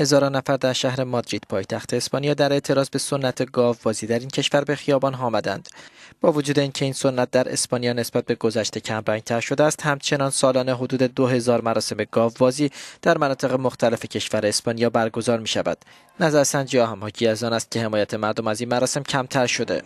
هزاران نفر در شهر مادرید پایتخت اسپانیا در اعتراض به سنت گاوبازی در این کشور به خیابان ها آمدند با وجود اینکه این سنت در اسپانیا نسبت به گذشته تر شده است همچنان سالانه حدود 2000 مراسم گاوبازی در مناطق مختلف کشور اسپانیا برگزار می شود نظر سنجی هم حاکی از آن است که حمایت مردم از این مراسم کمتر شده